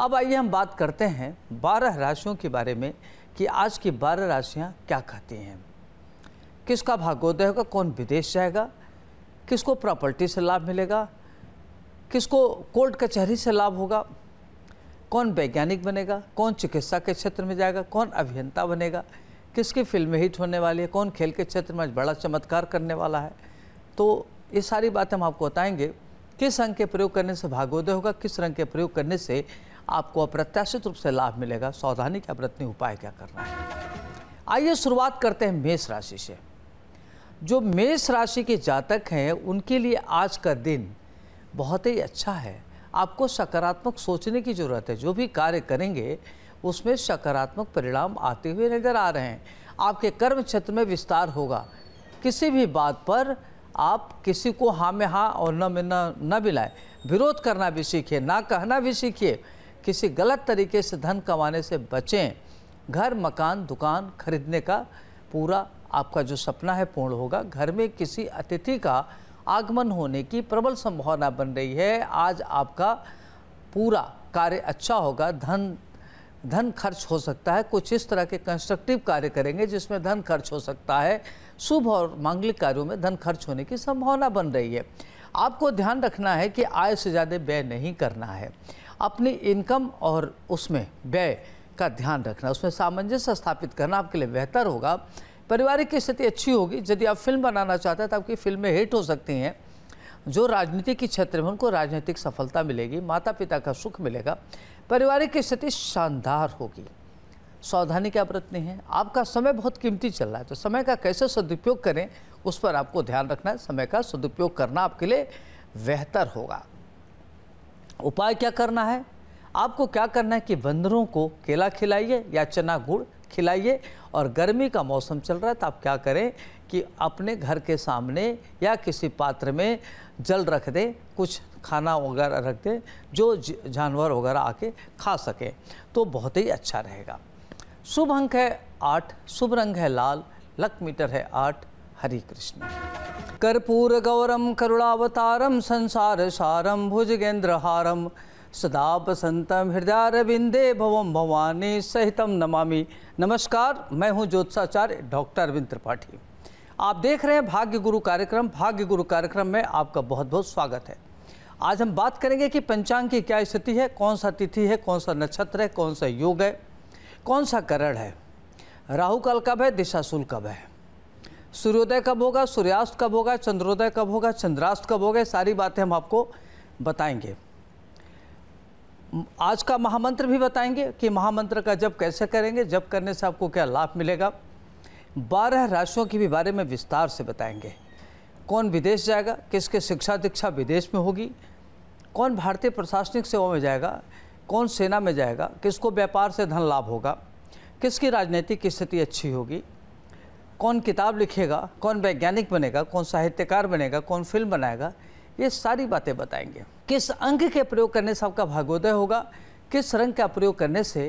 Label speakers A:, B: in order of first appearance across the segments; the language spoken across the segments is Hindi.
A: अब आइए हम बात करते हैं बारह राशियों के बारे में कि आज की बारह राशियाँ क्या कहती हैं किसका भाग्योदय होगा कौन विदेश जाएगा किसको प्रॉपर्टी से लाभ मिलेगा किसको कोर्ट कचहरी से लाभ होगा कौन वैज्ञानिक बनेगा कौन चिकित्सा के क्षेत्र में जाएगा कौन अभियंता बनेगा किसकी फिल्म हिट होने वाली है कौन खेल के क्षेत्र में बड़ा चमत्कार करने वाला है तो ये सारी बातें हम आपको बताएंगे किस रंग के प्रयोग करने से भागोदय होगा किस रंग के प्रयोग करने से आपको अप्रत्याशित रूप से लाभ मिलेगा सावधानी क्या अपरतने उपाय क्या करना है आइए शुरुआत करते हैं मेष राशि से जो मेष राशि के जातक हैं उनके लिए आज का दिन बहुत ही अच्छा है आपको सकारात्मक सोचने की ज़रूरत है जो भी कार्य करेंगे उसमें सकारात्मक परिणाम आते हुए नज़र आ रहे हैं आपके कर्म क्षेत्र में विस्तार होगा किसी भी बात पर आप किसी को हाँ में हाँ और न में न न मिलाए विरोध करना भी सीखिए ना कहना भी सीखिए किसी गलत तरीके से धन कमाने से बचें घर मकान दुकान खरीदने का पूरा आपका जो सपना है पूर्ण होगा घर में किसी अतिथि का आगमन होने की प्रबल संभावना बन रही है आज आपका पूरा कार्य अच्छा होगा धन धन खर्च हो सकता है कुछ इस तरह के कंस्ट्रक्टिव कार्य करेंगे जिसमें धन खर्च हो सकता है शुभ और मांगलिक कार्यों में धन खर्च होने की संभावना बन रही है आपको ध्यान रखना है कि आय से ज़्यादा व्यय नहीं करना है अपनी इनकम और उसमें व्यय का ध्यान रखना उसमें सामंजस्य स्थापित करना आपके लिए बेहतर होगा पारिवारिक की स्थिति अच्छी होगी यदि आप फिल्म बनाना चाहते हैं तो आपकी फिल्में हिट हो सकती हैं जो राजनीति के क्षेत्र में उनको राजनीतिक सफलता मिलेगी माता पिता का सुख मिलेगा पारिवारिक की स्थिति शानदार होगी सावधानी क्या बरतनी है आपका समय बहुत कीमती चल रहा है तो समय का कैसे सदुपयोग करें उस पर आपको ध्यान रखना है समय का सदुपयोग करना आपके लिए बेहतर होगा उपाय क्या करना है आपको क्या करना है कि बंदरों को केला खिलाइए या चना गुड़ खिलाइए और गर्मी का मौसम चल रहा है तो आप क्या करें कि अपने घर के सामने या किसी पात्र में जल रख दें कुछ खाना वगैरह रख दें जो जानवर वगैरह आके खा सकें तो बहुत ही अच्छा रहेगा शुभ अंक है आठ शुभ रंग है लाल लक मीटर है आठ हरे कृष्ण कर्पूर गौरम कर्पूरगौरं करुणावतारं संसारसारं भुजगेन्द्रहारं सदा बसंतम हृदयारविंदे भवम भवानी सहितम नमामि नमस्कार मैं हूं ज्योत्साचार्य डॉक्टर अरविंद त्रिपाठी आप देख रहे हैं भाग्य गुरु कार्यक्रम भाग्य गुरु कार्यक्रम में आपका बहुत बहुत स्वागत है आज हम बात करेंगे कि पंचांग की क्या स्थिति है कौन सा तिथि है कौन सा नक्षत्र है कौन सा योग है कौन सा करण है राहु काल कब है दिशाशुल कब है सूर्योदय कब होगा सूर्यास्त कब होगा चंद्रोदय कब होगा चंद्रास्त कब होगा सारी बातें हम आपको बताएंगे आज का महामंत्र भी बताएंगे कि महामंत्र का जब कैसे करेंगे जब करने से आपको क्या लाभ मिलेगा बारह राशियों के भी बारे में विस्तार से बताएंगे कौन विदेश जाएगा किसके शिक्षा दीक्षा विदेश में होगी कौन भारतीय प्रशासनिक सेवा में जाएगा कौन सेना में जाएगा किसको व्यापार से धन लाभ होगा किसकी राजनीतिक स्थिति अच्छी होगी कौन किताब लिखेगा कौन वैज्ञानिक बनेगा कौन साहित्यकार बनेगा कौन फिल्म बनाएगा ये सारी बातें बताएंगे किस अंग के प्रयोग करने से आपका भाग्योदय होगा किस रंग का प्रयोग करने से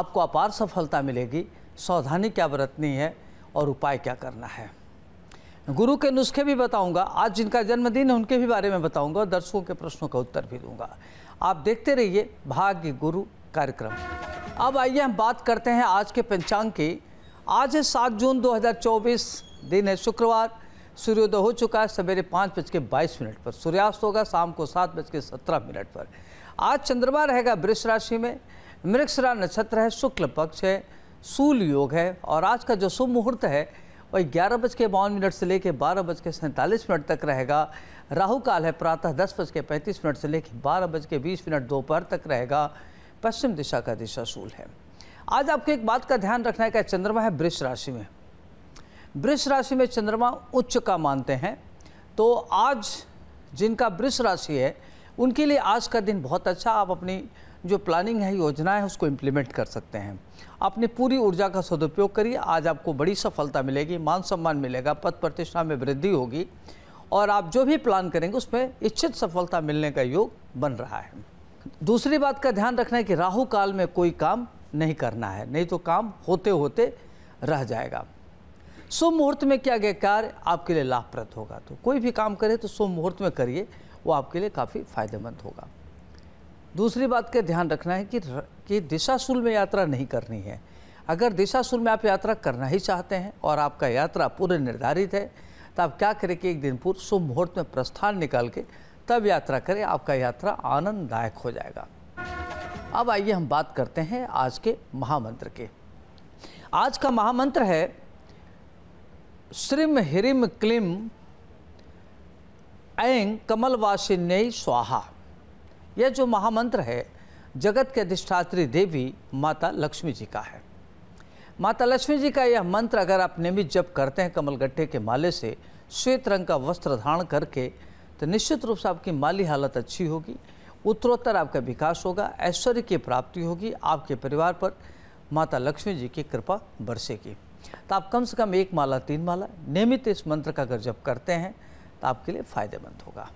A: आपको अपार सफलता मिलेगी सावधानी क्या बरतनी है और उपाय क्या करना है गुरु के नुस्खे भी बताऊंगा आज जिनका जन्मदिन है उनके भी बारे में बताऊंगा और दर्शकों के प्रश्नों का उत्तर भी दूंगा आप देखते रहिए भाग्य गुरु कार्यक्रम अब आइए हम बात करते हैं आज के पंचांग की आज है सात जून 2024 दिन है शुक्रवार सूर्योदय हो चुका है सवेरे पाँच बज के बाईस मिनट पर सूर्यास्त होगा शाम को सात बज के सत्रह मिनट पर आज चंद्रमा रहेगा वृक्ष राशि में मृक्षरा नक्षत्र है शुक्ल पक्ष है सूल योग है और आज का जो शुभ मुहूर्त है वह ग्यारह बज के बावन मिनट से लेकर बारह बज के सैंतालीस मिनट तक रहेगा राहु काल है प्रातः दस बज के पैंतीस मिनट से लेकर बारह बज के बीस मिनट दोपहर तक रहेगा पश्चिम दिशा का दिशा सूल है आज आपको एक बात का ध्यान रखना है कि चंद्रमा है वृक्ष राशि में वृक्ष राशि में चंद्रमा उच्च का मानते हैं तो आज जिनका वृक्ष राशि है उनके लिए आज का दिन बहुत अच्छा आप अपनी जो प्लानिंग है योजना है उसको इम्प्लीमेंट कर सकते हैं अपनी पूरी ऊर्जा का सदुपयोग करिए आज आपको बड़ी सफलता मिलेगी मान सम्मान मिलेगा पद प्रतिष्ठा में वृद्धि होगी और आप जो भी प्लान करेंगे उसमें इच्छित सफलता मिलने का योग बन रहा है दूसरी बात का ध्यान रखना है कि राहु काल में कोई काम नहीं करना है नहीं तो काम होते होते रह जाएगा शुभ मुहूर्त में क्या गया कार्य आपके लिए लाभप्रद होगा तो कोई भी काम करे तो शुभ मुहूर्त में करिए वो आपके लिए काफ़ी फायदेमंद होगा दूसरी बात का ध्यान रखना है कि कि दिशाशूल में यात्रा नहीं करनी है अगर दिशाशूल में आप यात्रा करना ही चाहते हैं और आपका यात्रा पूर्व निर्धारित है तो आप क्या करें कि एक दिन पूर्व शुभ मुहूर्त में प्रस्थान निकाल के तब यात्रा करें आपका यात्रा आनंददायक हो जाएगा अब आइए हम बात करते हैं आज के महामंत्र के आज का महामंत्र है श्रीम हिरिम क्लिम ऐं कमलवासिन्य स्वाहा यह जो महामंत्र है जगत के अधिष्ठात्री देवी माता लक्ष्मी जी का है माता लक्ष्मी जी का यह मंत्र अगर आप नियमित जप करते हैं कमल गट्ठे के माले से श्वेत रंग का वस्त्र धारण करके तो निश्चित रूप से आपकी माली हालत अच्छी होगी उत्तरोत्तर आपका विकास होगा ऐश्वर्य की प्राप्ति होगी आपके परिवार पर माता लक्ष्मी जी की कृपा बरसेगी तो आप कम से कम एक माला तीन माला नियमित इस मंत्र का अगर जब करते हैं तो आपके लिए फायदेमंद होगा